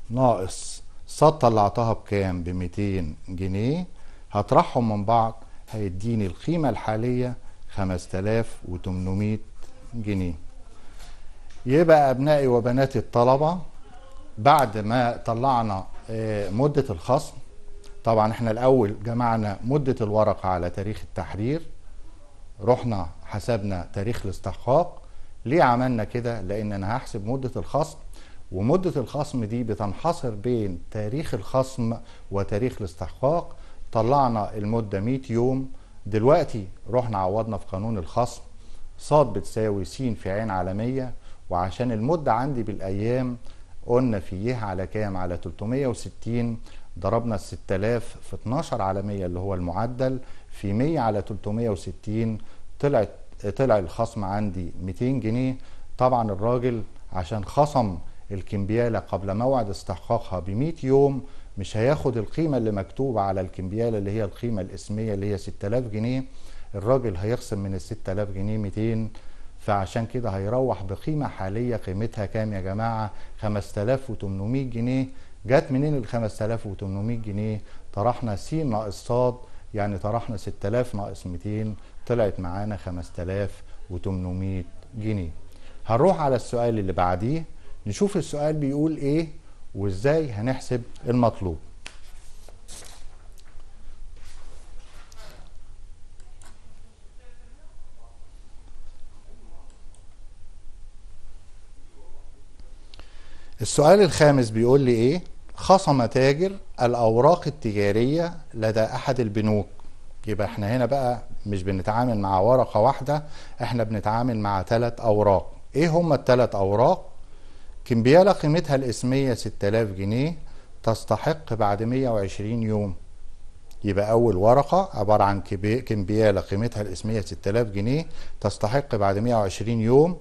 ناقص ص طلعتها بكام ب 200 جنيه هطرحهم من بعض هيديني القيمه الحاليه 5800 جنيه يبقى أبنائي وبناتي الطلبة بعد ما طلعنا آه، مدة الخصم طبعا احنا الأول جمعنا مدة الورقة على تاريخ التحرير رحنا حسبنا تاريخ الاستحقاق ليه عملنا كده؟ لأن أنا هحسب مدة الخصم ومدة الخصم دي بتنحصر بين تاريخ الخصم وتاريخ الاستحقاق طلعنا المدة 100 يوم دلوقتي رحنا عوضنا في قانون الخصم ص بتساوي س في عين عالمية وعشان المدة عندي بالأيام قلنا فيها على كام على 360 ضربنا ال 6000 في 12 عالمية اللي هو المعدل في 100 على 360 طلعت طلع الخصم عندي 200 جنيه طبعا الراجل عشان خصم الكمبيالة قبل موعد استحقاقها ب 100 يوم مش هياخد القيمة اللي مكتوبة على الكمبيالة اللي هي القيمة الاسمية اللي هي 6000 جنيه الراجل هيخصم من ال 6000 جنيه 200 فعشان كده هيروح بقيمة حالية قيمتها كام يا جماعة 5800 جنيه جت منين ال 5800 جنيه طرحنا س ناقص ص يعني طرحنا 6000 ناقص 200 طلعت معانا 5800 جنيه هنروح على السؤال اللي بعديه نشوف السؤال بيقول ايه وازاي هنحسب المطلوب السؤال الخامس بيقول لي ايه خصم تاجر الاوراق التجاريه لدى احد البنوك يبقى احنا هنا بقى مش بنتعامل مع ورقه واحده احنا بنتعامل مع ثلاث اوراق ايه هما الثلاث اوراق كمبيالة قيمتها الاسمية 6000 جنيه تستحق بعد 120 يوم يبقى أول ورقة عبارة عن كمبيالة قيمتها الاسمية 6000 جنيه تستحق بعد 120 يوم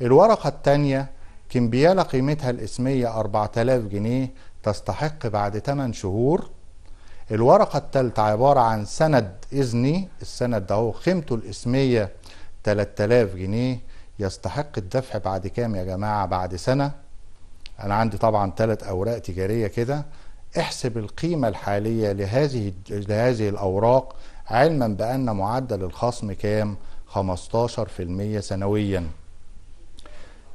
الورقة الثانية كمبيالة قيمتها الاسمية 4000 جنيه تستحق بعد 8 شهور الورقة الثالثة عبارة عن سند إذني السند ده هو قيمته الاسمية 3000 جنيه يستحق الدفع بعد كام يا جماعة بعد سنة انا عندي طبعا ثلاث اوراق تجاريه كده احسب القيمه الحاليه لهذه لهذه الاوراق علما بان معدل الخصم كام 15% سنويا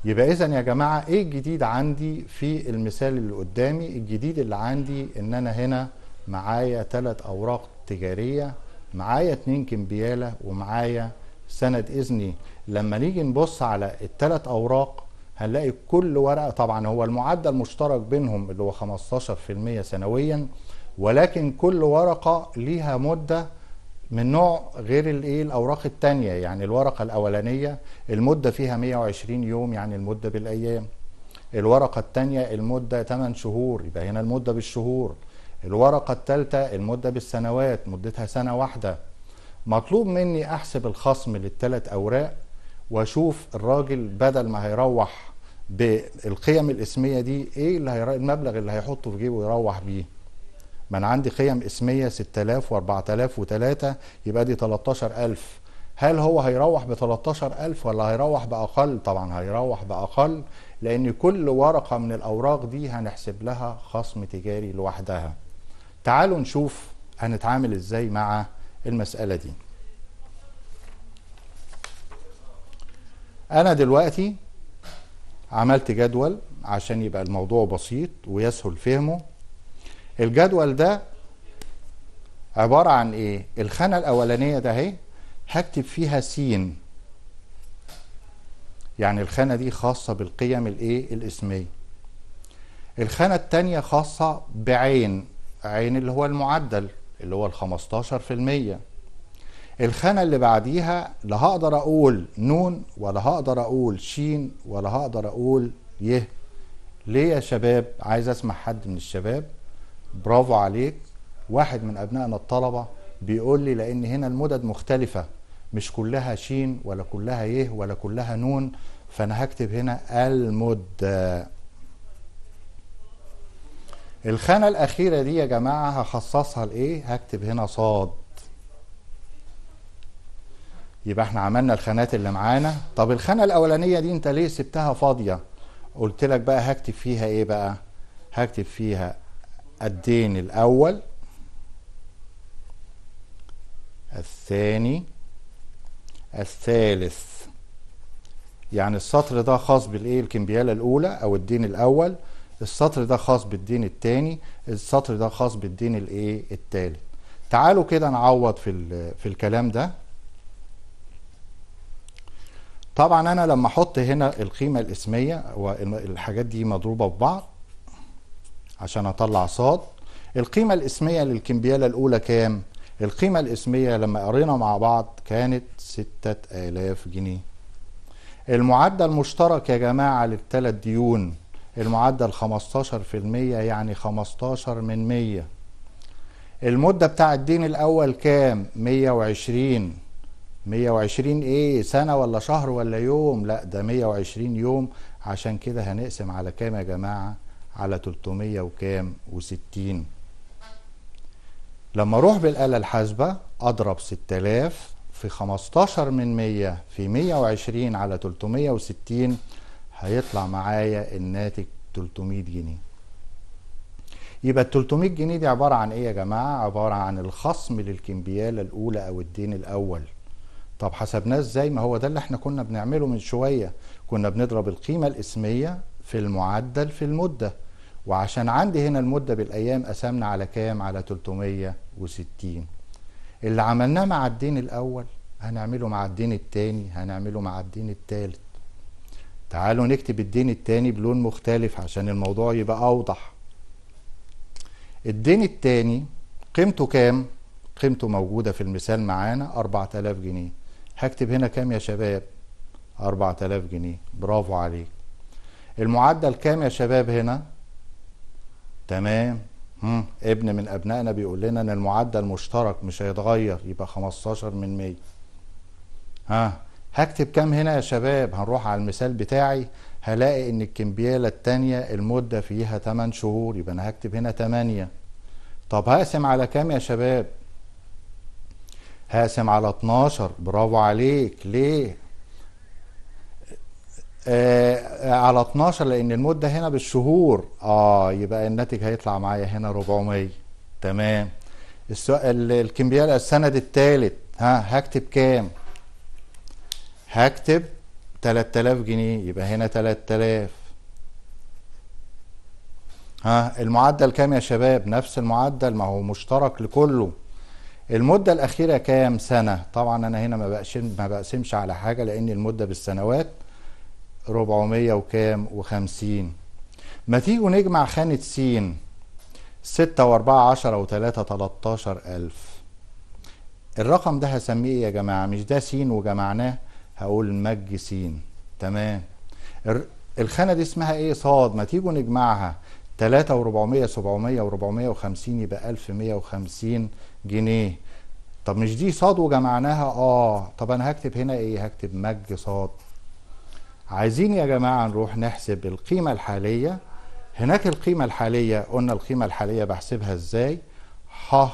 يبقى اذا يا جماعه ايه الجديد عندي في المثال اللي قدامي الجديد اللي عندي ان انا هنا معايا ثلاث اوراق تجاريه معايا اتنين كمبياله ومعايا سند اذني لما نيجي نبص على الثلاث اوراق هنلاقي كل ورقه طبعا هو المعدل مشترك بينهم اللي هو 15% سنويا ولكن كل ورقه ليها مده من نوع غير الايه الاوراق الثانيه يعني الورقه الاولانيه المده فيها 120 يوم يعني المده بالايام الورقه الثانيه المده 8 شهور يبقى هنا المده بالشهور الورقه الثالثه المده بالسنوات مدتها سنه واحده مطلوب مني احسب الخصم للثلاث اوراق واشوف الراجل بدل ما هيروح بالقيم الاسميه دي ايه اللي هير... المبلغ اللي هيحطه في جيبه يروح بيه ما انا عندي قيم اسميه 6000 و4000 و3 يبقى دي 13000 هل هو هيروح ب 13000 ولا هيروح باقل طبعا هيروح باقل لان كل ورقه من الاوراق دي هنحسب لها خصم تجاري لوحدها تعالوا نشوف هنتعامل ازاي مع المساله دي انا دلوقتي عملت جدول عشان يبقى الموضوع بسيط ويسهل فهمه الجدول ده عبارة عن ايه الخانة الاولانية ده اهي هكتب فيها سين يعني الخانة دي خاصة بالقيم الايه الاسمية الخانة التانية خاصة بعين عين اللي هو المعدل اللي هو ال 15% الخانة اللي بعديها لا هقدر أقول نون ولا هقدر أقول شين ولا هقدر أقول يه ليه يا شباب عايز أسمع حد من الشباب برافو عليك واحد من أبنائنا الطلبة بيقول لي لأن هنا المدد مختلفة مش كلها شين ولا كلها يه ولا كلها نون فأنا هكتب هنا المدة الخانة الأخيرة دي يا جماعة هخصصها لإيه هكتب هنا صاد يبقى احنا عملنا الخانات اللي معانا طب الخانه الاولانيه دي انت ليه سبتها فاضيه قلت لك بقى هكتب فيها ايه بقى هكتب فيها الدين الاول الثاني الثالث يعني السطر ده خاص بالايه الكمبياله الاولى او الدين الاول السطر ده خاص بالدين الثاني السطر ده خاص بالدين الايه الثالث تعالوا كده نعوض في في الكلام ده طبعا انا لما احط هنا القيمه الاسميه والحاجات دي مضروبه في بعض عشان اطلع صاد القيمه الاسميه للكمبياله الاولى كام القيمه الاسميه لما قرينا مع بعض كانت 6000 جنيه المعدل مشترك يا جماعه للثلاث ديون المعدل 15% يعني 15 من 100 المده بتاع الدين الاول كام 120 120 ايه سنة ولا شهر ولا يوم لا ده 120 يوم عشان كده هنقسم على كام يا جماعة على 300 وكام و60 لما اروح بالآلة الحاسبة اضرب 6000 في 15 من 100 في 120 على 360 هيطلع معايا الناتج 300 جنيه يبقى ال 300 جنيه دي عبارة عن ايه يا جماعة عبارة عن الخصم للكمبيالة الاولى او الدين الاول طب حسبناه ازاي ما هو ده اللي احنا كنا بنعمله من شوية كنا بنضرب القيمة الاسمية في المعدل في المدة وعشان عندي هنا المدة بالأيام قسمنا على كام على 360 اللي عملناه مع الدين الأول هنعمله مع الدين التاني هنعمله مع الدين التالت تعالوا نكتب الدين التاني بلون مختلف عشان الموضوع يبقى أوضح الدين التاني قيمته كام؟ قيمته موجودة في المثال معانا 4000 جنيه هكتب هنا كام يا شباب 4000 جنيه برافو عليك المعدل كام يا شباب هنا تمام مم. ابن من ابنائنا بيقول لنا ان المعدل مشترك مش هيتغير يبقى 15 من 100 ها هكتب كام هنا يا شباب هنروح على المثال بتاعي هلاقي ان الكمبيالة التانية المدة فيها 8 شهور يبقى انا هكتب هنا 8 طب هقسم على كام يا شباب هاسم على 12 برافو عليك ليه آه, آه، على 12 لان المده هنا بالشهور اه يبقى الناتج هيطلع معايا هنا 400 تمام السؤال الكيمياء السند الثالث ها هكتب كام هكتب 3000 جنيه يبقى هنا 3000 ها المعدل كام يا شباب نفس المعدل ما هو مشترك لكله المده الاخيره كام سنه طبعا انا هنا ما بقسم ما بقسمش على حاجه لان المده بالسنوات 400 وكام و50 ما تيجوا نجمع خانه س 6 و4 10 و3 13000 الرقم ده هسميه إيه يا جماعه مش ده س وجمعناه هقول مج س تمام الخانه دي اسمها ايه صاد ما تيجوا نجمعها 3 و400 700 و450 يبقى 1150 جنيه طب مش دي صاد وجمعناها اه طب انا هكتب هنا ايه هكتب مج صاد عايزين يا جماعه نروح نحسب القيمه الحاليه هناك القيمه الحاليه قلنا القيمه الحاليه بحسبها ازاي ح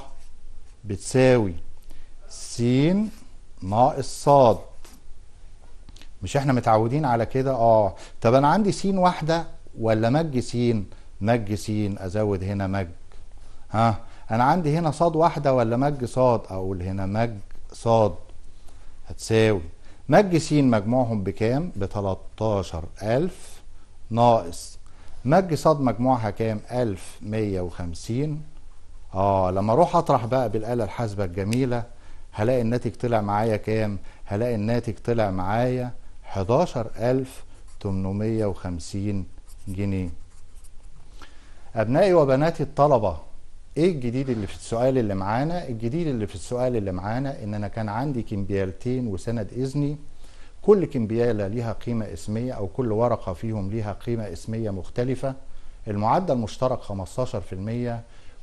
بتساوي س ناقص صاد مش احنا متعودين على كده اه طب انا عندي س واحده ولا مج س مج س ازود هنا مج ها انا عندي هنا صاد واحده ولا مج صاد اقول هنا مج صاد هتساوي مج س مجموعهم بكام ب 13000 ناقص مج صاد مجموعها كام 1150 اه لما اروح اطرح بقى بالاله الحاسبه الجميله هلاقي الناتج طلع معايا كام هلاقي الناتج طلع معايا 11850 جنيه أبنائي وبناتي الطلبة ايه الجديد اللي في السؤال اللي معانا الجديد اللي في السؤال اللي معانا ان انا كان عندي كمبيالتين وسند اذني كل كمبياله ليها قيمه اسميه او كل ورقه فيهم ليها قيمه اسميه مختلفه المعدل مشترك 15%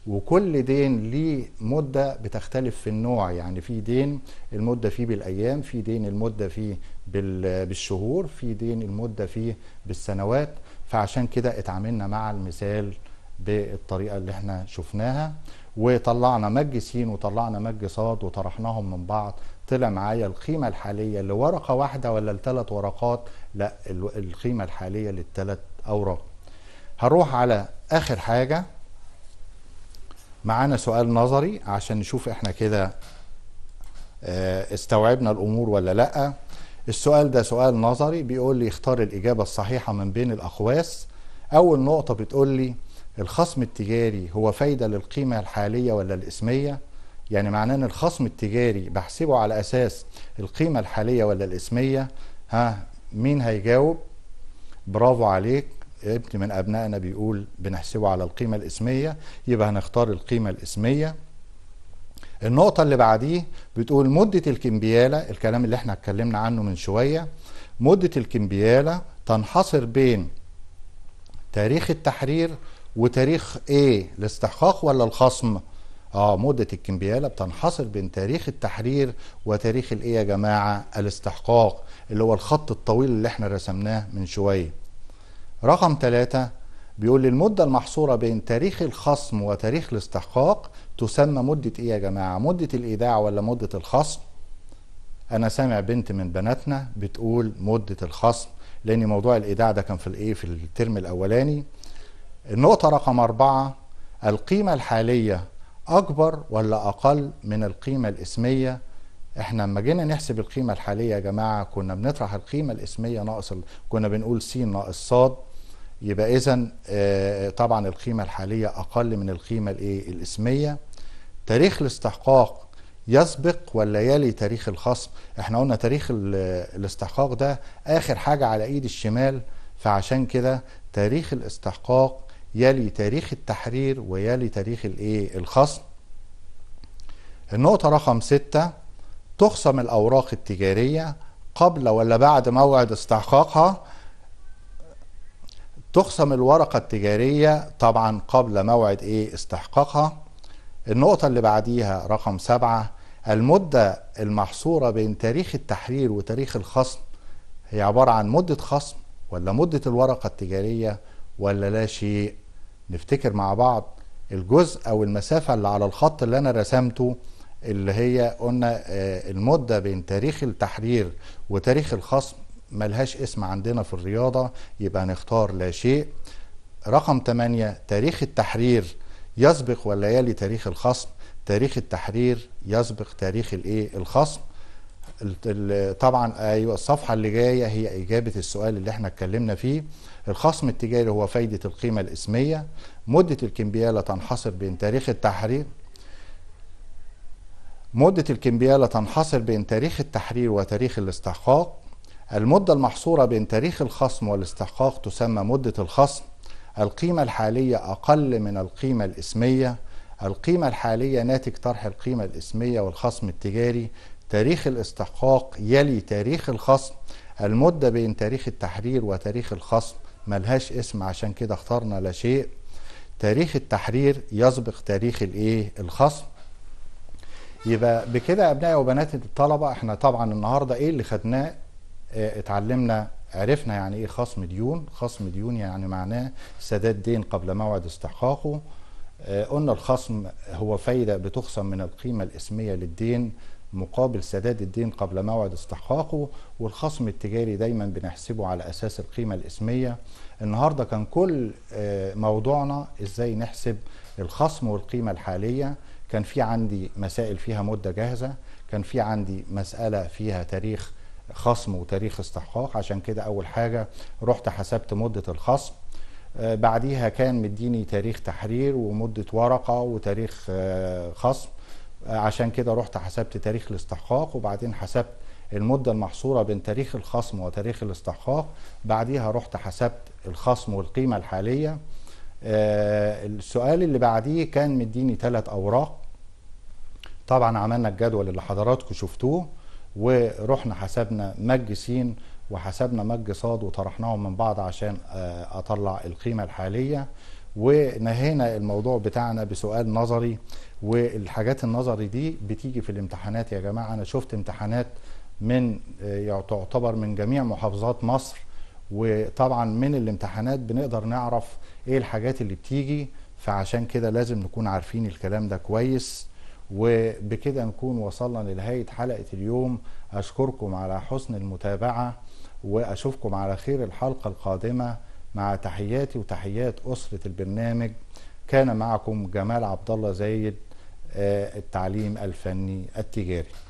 وكل دين ليه مدة بتختلف في النوع يعني في دين المدة فيه بالأيام في دين المدة فيه بالشهور في دين المدة فيه بالسنوات فعشان كده اتعاملنا مع المثال بالطريقه اللي احنا شفناها وطلعنا مج س وطلعنا مج ص وطرحناهم من بعض طلع معايا القيمه الحاليه لورقه واحده ولا لثلاث ورقات لا القيمه الحاليه للثلاث اوراق هروح على اخر حاجه معانا سؤال نظري عشان نشوف احنا كده آه، استوعبنا الامور ولا لا السؤال ده سؤال نظري بيقول لي اختار الاجابه الصحيحه من بين الاقواس اول نقطه بتقول لي الخصم التجاري هو فايدة للقيمة الحالية ولا الإسمية يعني معناه ان الخصم التجاري بحسبه على اساس القيمة الحالية ولا الاسمية ها مين هيجاوب برافو عليك ابن من ابنائنا بيقول بنحسبه على القيمة الاسمية يبقى هنختار القيمة الاسمية النقطة اللي بعديه بتقول مدة الكمبيالة الكلام اللي احنا اتكلمنا عنه من شوية مدة الكمبيالة تنحصر بين تاريخ التحرير وتاريخ ايه الاستحقاق ولا الخصم اه مدة الكمبيالة بتنحصر بين تاريخ التحرير وتاريخ الايه يا جماعة الاستحقاق اللي هو الخط الطويل اللي احنا رسمناه من شوية رقم ثلاثة بيقول لي المدة المحصورة بين تاريخ الخصم وتاريخ الاستحقاق تسمى مدة ايه يا جماعة مدة الايداع ولا مدة الخصم انا سامع بنت من بناتنا بتقول مدة الخصم لان موضوع الايداع ده كان في الايه في الترم الاولاني النقطة رقم أربعة القيمة الحالية أكبر ولا أقل من القيمة الإسمية احنا لما جينا نحسب القيمة الحالية يا جماعة كنا بنطرح القيمة الإسمية ناقص ال... كنا بنقول س ناقص ص يبقى إذا آه، طبعا القيمة الحالية أقل من القيمة الإيه الإسمية تاريخ الاستحقاق يسبق ولا يلي تاريخ الخصم احنا قلنا تاريخ الاستحقاق ده آخر حاجة على إيد الشمال فعشان كده تاريخ الاستحقاق يلي تاريخ التحرير ويلي تاريخ الايه الخصم النقطة رقم ستة تخصم الأوراق التجارية قبل ولا بعد موعد استحقاقها تخصم الورقة التجارية طبعا قبل موعد ايه استحقاقها النقطة اللي بعديها رقم سبعة المدة المحصورة بين تاريخ التحرير وتاريخ الخصم هي عبارة عن مدة خصم ولا مدة الورقة التجارية ولا لا شيء نفتكر مع بعض الجزء او المسافه اللي على الخط اللي انا رسمته اللي هي قلنا آه، المده بين تاريخ التحرير وتاريخ الخصم ملهاش اسم عندنا في الرياضه يبقى هنختار لا شيء رقم 8 تاريخ التحرير يسبق ولا يلي تاريخ الخصم تاريخ التحرير يسبق تاريخ الايه الخصم طبعا ايوه الصفحه اللي جايه هي اجابه السؤال اللي احنا اتكلمنا فيه الخصم التجاري هو فايده القيمه الاسميه مده الكمبياله تنحصر بين تاريخ التحرير مده الكمبياله تنحصر بين تاريخ التحرير وتاريخ الاستحقاق المده المحصوره بين تاريخ الخصم والاستحقاق تسمى مده الخصم القيمه الحاليه اقل من القيمه الاسميه القيمة الحالية ناتج طرح القيمة الاسمية والخصم التجاري تاريخ الاستحقاق يلي تاريخ الخصم المدة بين تاريخ التحرير وتاريخ الخصم ملهاش اسم عشان كده اخترنا لا شيء تاريخ التحرير يسبق تاريخ الايه الخصم يبقى بكده ابنائي وبنات الطلبه احنا طبعا النهارده ايه اللي خدناه اه اتعلمنا عرفنا يعني ايه خصم ديون خصم ديون يعني معناه سداد دين قبل موعد استحقاقه اه قلنا الخصم هو فايده بتخصم من القيمه الاسميه للدين مقابل سداد الدين قبل موعد استحقاقه والخصم التجاري دايما بنحسبه على اساس القيمه الاسميه النهارده كان كل آه، موضوعنا ازاي نحسب الخصم والقيمه الحاليه كان في عندي مسائل فيها مده جاهزه كان في عندي مساله فيها تاريخ خصم وتاريخ استحقاق عشان كده اول حاجه رحت حسبت مده الخصم آه، بعديها كان مديني تاريخ تحرير ومده ورقه وتاريخ آه، خصم عشان كده رحت حسبت تاريخ الاستحقاق وبعدين حسبت المدة المحصورة بين تاريخ الخصم وتاريخ الاستحقاق بعديها رحت حسبت الخصم والقيمة الحالية آه، السؤال اللي بعديه كان مديني ثلاث أوراق طبعا عملنا الجدول اللي حضراتكم شفتوه ورحنا حسبنا مج س وحسبنا مج ص وطرحناهم من بعض عشان آه، اطلع القيمه الحاليه ونهينا الموضوع بتاعنا بسؤال نظري والحاجات النظري دي بتيجي في الامتحانات يا جماعه انا شفت امتحانات من آه، تعتبر من جميع محافظات مصر وطبعا من الامتحانات بنقدر نعرف ايه الحاجات اللي بتيجي فعشان كده لازم نكون عارفين الكلام ده كويس وبكده نكون وصلنا لنهاية حلقة اليوم أشكركم على حسن المتابعة وأشوفكم على خير الحلقة القادمة مع تحياتي وتحيات أسرة البرنامج كان معكم جمال عبد الله زايد آه، التعليم الفني التجاري